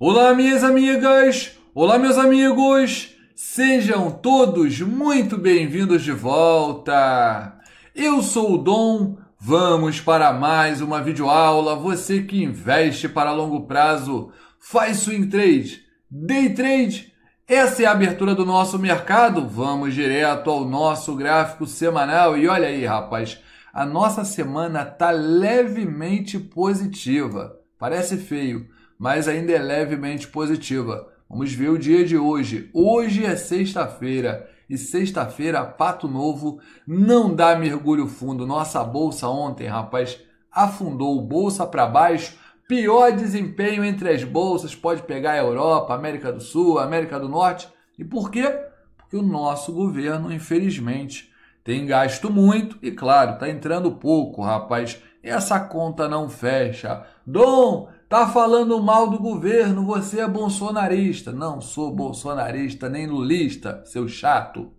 Olá, minhas amigas! Olá, meus amigos! Sejam todos muito bem-vindos de volta! Eu sou o Dom, vamos para mais uma videoaula. Você que investe para longo prazo, faz swing trade, day trade. Essa é a abertura do nosso mercado. Vamos direto ao nosso gráfico semanal. E olha aí, rapaz, a nossa semana tá levemente positiva. Parece feio mas ainda é levemente positiva. Vamos ver o dia de hoje. Hoje é sexta-feira e sexta-feira, Pato Novo, não dá mergulho fundo. Nossa bolsa ontem, rapaz, afundou bolsa para baixo. Pior desempenho entre as bolsas, pode pegar a Europa, América do Sul, América do Norte. E por quê? Porque o nosso governo, infelizmente, tem gasto muito e, claro, está entrando pouco, rapaz. Essa conta não fecha. Dom, Tá falando mal do governo, você é bolsonarista. Não sou bolsonarista nem lulista, seu chato.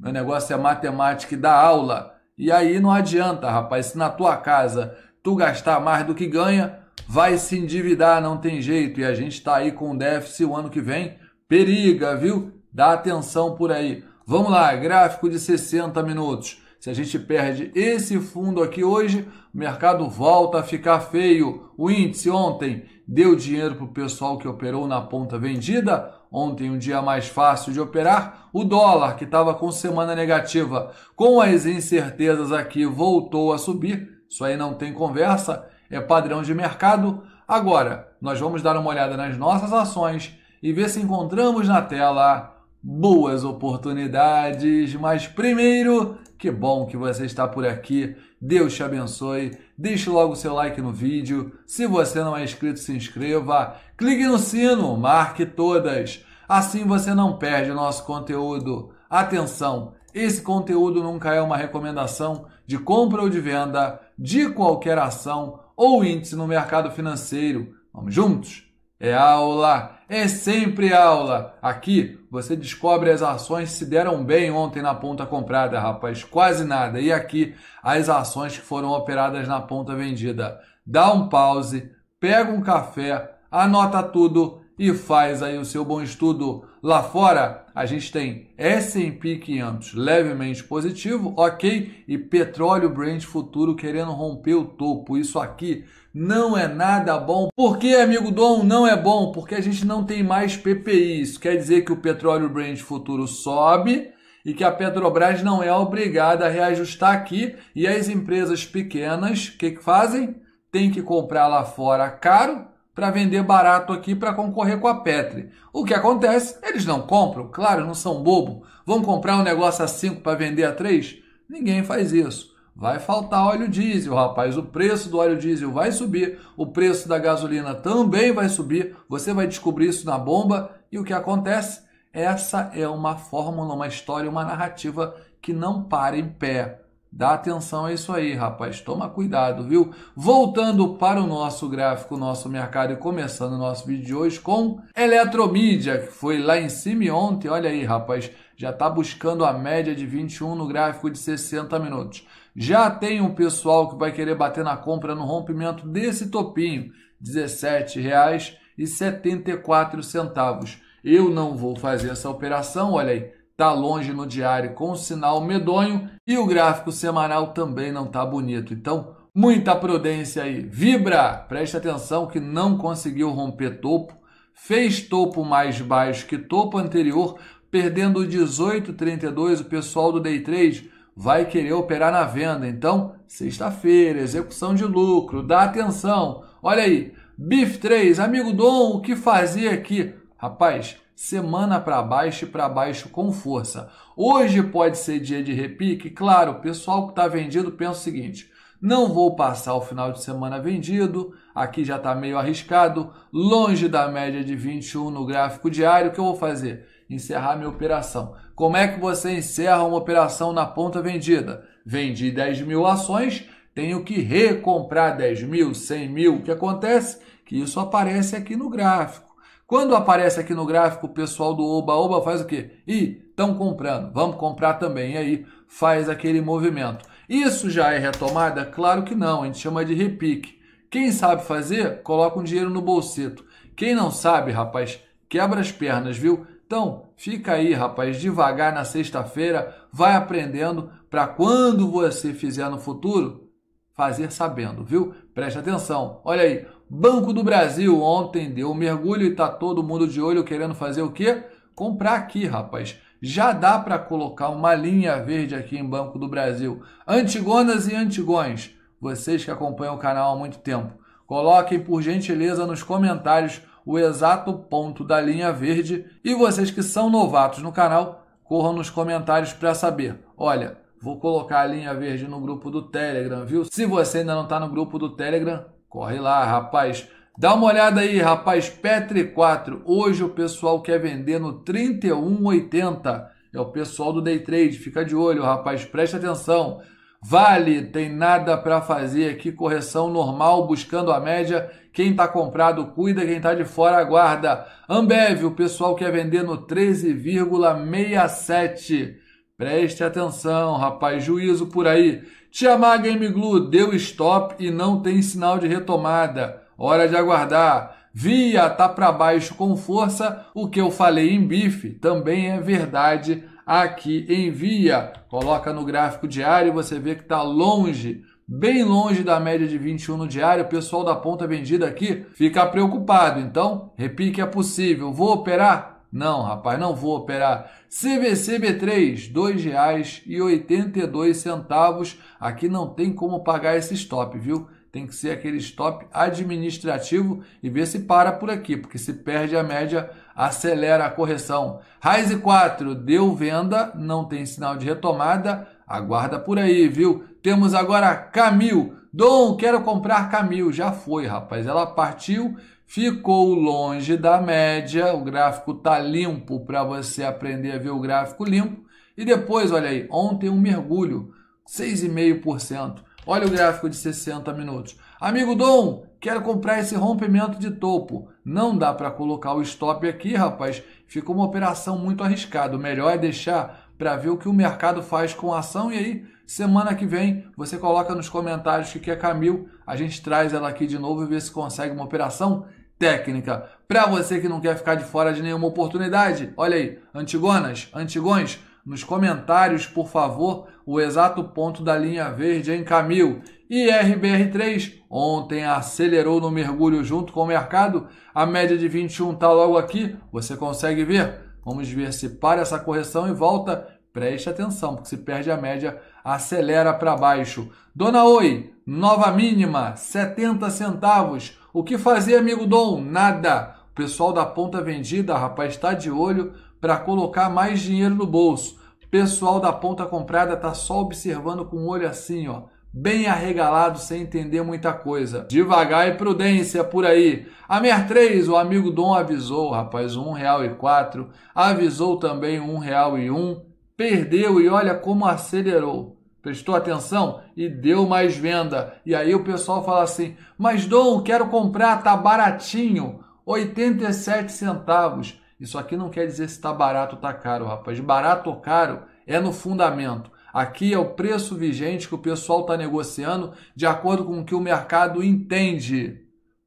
Meu negócio é matemática e dar aula. E aí não adianta, rapaz, se na tua casa tu gastar mais do que ganha, vai se endividar, não tem jeito. E a gente tá aí com déficit o ano que vem. Periga, viu? Dá atenção por aí. Vamos lá, gráfico de 60 minutos. Se a gente perde esse fundo aqui hoje, o mercado volta a ficar feio. O índice ontem deu dinheiro para o pessoal que operou na ponta vendida. Ontem, um dia mais fácil de operar. O dólar, que estava com semana negativa, com as incertezas aqui, voltou a subir. Isso aí não tem conversa, é padrão de mercado. Agora, nós vamos dar uma olhada nas nossas ações e ver se encontramos na tela boas oportunidades. Mas primeiro, que bom que você está por aqui. Deus te abençoe. Deixe logo seu like no vídeo. Se você não é inscrito, se inscreva. Clique no sino, marque todas. Assim você não perde o nosso conteúdo. Atenção, esse conteúdo nunca é uma recomendação de compra ou de venda de qualquer ação ou índice no mercado financeiro. Vamos juntos? É aula, é sempre aula. Aqui você descobre as ações que se deram bem ontem na ponta comprada, rapaz, quase nada. E aqui as ações que foram operadas na ponta vendida. Dá um pause, pega um café, anota tudo e faz aí o seu bom estudo lá fora. A gente tem S&P 500 levemente positivo, ok, e petróleo Brent futuro querendo romper o topo. Isso aqui não é nada bom. Por que, amigo Dom, não é bom? Porque a gente não tem mais PPI. Isso quer dizer que o petróleo Brent futuro sobe, e que a Petrobras não é obrigada a reajustar aqui. E as empresas pequenas, o que, que fazem? Tem que comprar lá fora caro para vender barato aqui para concorrer com a Petri. O que acontece? Eles não compram, claro, não são bobo. Vão comprar um negócio a 5 para vender a 3? Ninguém faz isso. Vai faltar óleo diesel, rapaz. O preço do óleo diesel vai subir, o preço da gasolina também vai subir. Você vai descobrir isso na bomba. E o que acontece? Essa é uma fórmula, uma história, uma narrativa que não para em pé. Dá atenção a isso aí, rapaz. Toma cuidado, viu? Voltando para o nosso gráfico, nosso mercado e começando o nosso vídeo de hoje com Eletromídia, que foi lá em cima ontem. Olha aí, rapaz. Já está buscando a média de 21 no gráfico de 60 minutos. Já tem um pessoal que vai querer bater na compra no rompimento desse topinho, R$ 17,74. Eu não vou fazer essa operação, olha aí está longe no diário com sinal medonho e o gráfico semanal também não está bonito. Então, muita prudência aí. Vibra, preste atenção que não conseguiu romper topo, fez topo mais baixo que topo anterior, perdendo 18,32. O pessoal do Day 3 vai querer operar na venda. Então, sexta-feira, execução de lucro, dá atenção. Olha aí, BIF 3, amigo Dom, o que fazer aqui? Rapaz, semana para baixo e para baixo com força. Hoje pode ser dia de repique, claro, o pessoal que está vendido pensa o seguinte: não vou passar o final de semana vendido, aqui já está meio arriscado, longe da média de 21 no gráfico diário, o que eu vou fazer? Encerrar minha operação. Como é que você encerra uma operação na ponta vendida? Vendi 10 mil ações, tenho que recomprar 10 mil, 100 mil, o que acontece? Que isso aparece aqui no gráfico. Quando aparece aqui no gráfico, o pessoal do Oba-Oba faz o quê? Ih, estão comprando, vamos comprar também. E aí faz aquele movimento. Isso já é retomada? Claro que não, a gente chama de repique. Quem sabe fazer, coloca um dinheiro no bolseto. Quem não sabe, rapaz, quebra as pernas, viu? Então, fica aí, rapaz, devagar na sexta-feira, vai aprendendo para quando você fizer no futuro, fazer sabendo, viu? Preste atenção. Olha aí, Banco do Brasil ontem deu um mergulho e tá todo mundo de olho querendo fazer o quê? Comprar aqui, rapaz. Já dá para colocar uma linha verde aqui em Banco do Brasil. Antigonas e antigões, vocês que acompanham o canal há muito tempo, coloquem por gentileza nos comentários o exato ponto da linha verde e vocês que são novatos no canal, corram nos comentários para saber. Olha, vou colocar a linha verde no grupo do Telegram, viu? Se você ainda não está no grupo do Telegram, Corre lá, rapaz. Dá uma olhada aí, rapaz. Petri 4. Hoje o pessoal quer vender no 31,80. É o pessoal do day trade. Fica de olho, rapaz. Presta atenção. Vale, tem nada para fazer aqui, correção normal, buscando a média. Quem está comprado cuida, quem está de fora aguarda. Ambev, o pessoal quer vender no 13,67. Preste atenção, rapaz, juízo por aí. Tiamar Game Glue deu stop e não tem sinal de retomada. Hora de aguardar. Via tá para baixo com força. O que eu falei em bife também é verdade aqui em Via. Coloca no gráfico diário, você vê que tá longe bem longe da média de 21 no diário. O pessoal da ponta vendida aqui fica preocupado. Então, repique é possível. Vou operar? Não, rapaz, não vou operar. CVCB3, R$ 2,82. Aqui não tem como pagar esse stop, viu? Tem que ser aquele stop administrativo e ver se para por aqui, porque se perde a média, acelera a correção. Rise 4 deu venda, não tem sinal de retomada, aguarda por aí, viu? Temos agora Camil. Dom, quero comprar Camil. Já foi, rapaz. Ela partiu, ficou longe da média. O gráfico tá limpo para você aprender a ver o gráfico limpo. E depois, olha aí, ontem um mergulho, 6,5%. Olha o gráfico de 60 minutos. Amigo Dom, quero comprar esse rompimento de topo. Não dá para colocar o stop aqui, rapaz. Ficou uma operação muito arriscada. O melhor é deixar para ver o que o mercado faz com a ação e aí semana que vem você coloca nos comentários que quer é Camil, a gente traz ela aqui de novo e vê se consegue uma operação técnica. Para você que não quer ficar de fora de nenhuma oportunidade, olha aí, Antigonas, Antigões, nos comentários, por favor, o exato ponto da linha verde em Camil. E RBR3, ontem acelerou no mergulho junto com o mercado, a média de 21 está logo aqui, você consegue ver? Vamos ver se para essa correção e volta. Preste atenção, porque se perde a média, acelera para baixo. Dona Oi, nova mínima, 70 centavos. O que fazer, amigo Dom? Nada. O pessoal da ponta vendida, rapaz, está de olho para colocar mais dinheiro no bolso. O pessoal da ponta comprada está só observando com o olho assim, ó, bem arregalado, sem entender muita coisa. Devagar e prudência por aí. A MER3, o amigo Dom avisou, rapaz, um real e quatro. Avisou também um real e um. Perdeu e olha como acelerou prestou atenção e deu mais venda. E aí o pessoal fala assim: Mas Dom, quero comprar, tá baratinho, 87 centavos. Isso aqui não quer dizer se tá barato ou tá caro, rapaz. Barato ou caro é no fundamento. Aqui é o preço vigente que o pessoal está negociando de acordo com o que o mercado entende.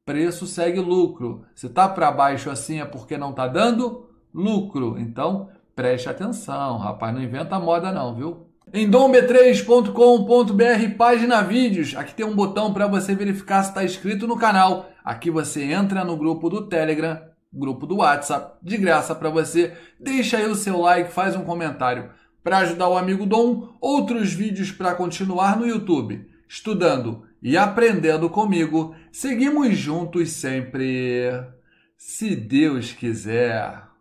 Preço segue lucro. Se tá para baixo assim é porque não tá dando lucro. Então, preste atenção, rapaz, não inventa moda não, viu? Em domb3.com.br, página vídeos, aqui tem um botão para você verificar se está inscrito no canal. Aqui você entra no grupo do Telegram, grupo do WhatsApp, de graça para você. Deixa aí o seu like, faz um comentário para ajudar o amigo Dom. Outros vídeos para continuar no YouTube, estudando e aprendendo comigo. Seguimos juntos sempre, se Deus quiser.